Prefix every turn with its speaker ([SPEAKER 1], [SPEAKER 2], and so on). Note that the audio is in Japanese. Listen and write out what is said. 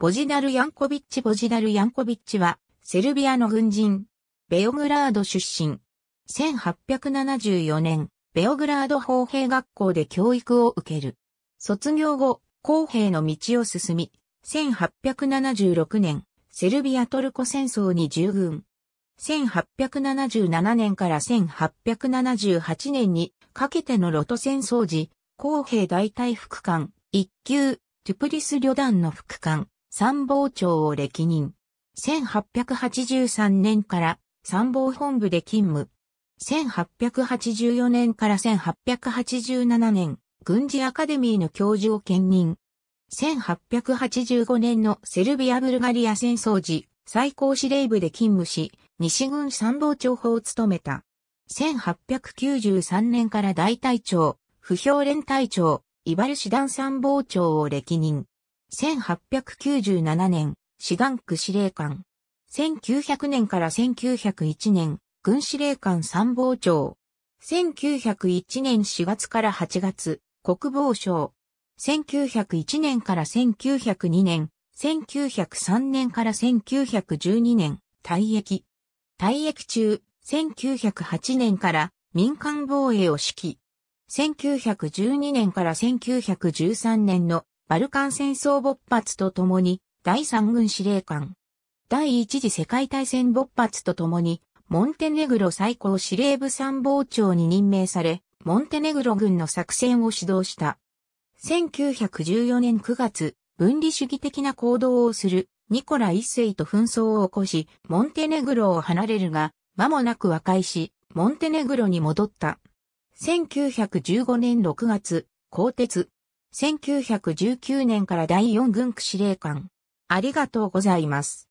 [SPEAKER 1] ボジ
[SPEAKER 2] ダル・ヤンコビッチ・ボジダル・ヤンコビッチは、セルビアの軍人、ベオグラード出身。1874年、ベオグラード砲兵学校で教育を受ける。卒業後、公兵の道を進み、1876年、セルビア・トルコ戦争に従軍。1877年から1878年にかけてのロト戦争時、公兵大隊副官、一級、トゥプリス旅団の副官。参謀長を歴任。1883年から参謀本部で勤務。1884年から1887年、軍事アカデミーの教授を兼任。1885年のセルビア・ブルガリア戦争時、最高司令部で勤務し、西軍参謀長法を務めた。1893年から大隊長、不評連隊長、イバル師団参謀長を歴任。1897年、志願区司令官。1900年から1901年、軍司令官参謀長。1901年4月から8月、国防省。1901年から1902年、1903年から1912年、退役。退役中、1908年から民間防衛を指揮。1912年から1913年のバルカン戦争勃発とともに、第三軍司令官。第一次世界大戦勃発とともに、モンテネグロ最高司令部参謀長に任命され、モンテネグロ軍の作戦を指導した。1914年9月、分離主義的な行動をするニコラ一世と紛争を起こし、モンテネグロを離れるが、間もなく和解し、モンテネグロに戻った。1915年6月、鋼鉄、1919年から第4軍区司令官。あ
[SPEAKER 1] りがとうございます。